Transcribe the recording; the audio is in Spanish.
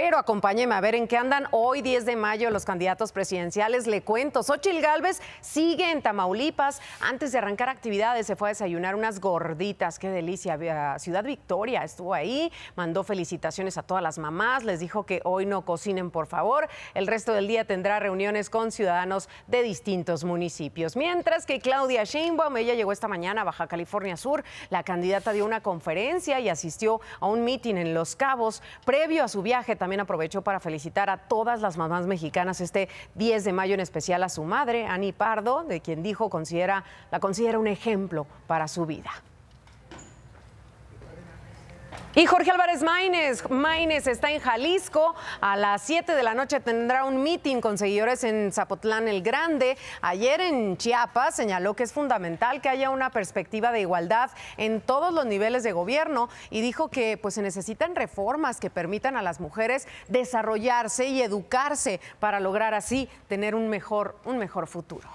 Pero acompáñeme a ver en qué andan hoy 10 de mayo los candidatos presidenciales. Le cuento, Xochil Gálvez sigue en Tamaulipas. Antes de arrancar actividades se fue a desayunar unas gorditas. Qué delicia. Ciudad Victoria estuvo ahí, mandó felicitaciones a todas las mamás, les dijo que hoy no cocinen, por favor. El resto del día tendrá reuniones con ciudadanos de distintos municipios. Mientras que Claudia Sheinbaum, ella llegó esta mañana a Baja California Sur. La candidata dio una conferencia y asistió a un mitin en Los Cabos. Previo a su viaje también también aprovecho para felicitar a todas las mamás mexicanas este 10 de mayo, en especial a su madre, Ani Pardo, de quien dijo la considera un ejemplo para su vida. Y Jorge Álvarez Maínez, está en Jalisco. A las 7 de la noche tendrá un meeting con seguidores en Zapotlán el Grande. Ayer en Chiapas señaló que es fundamental que haya una perspectiva de igualdad en todos los niveles de gobierno y dijo que pues se necesitan reformas que permitan a las mujeres desarrollarse y educarse para lograr así tener un mejor un mejor futuro.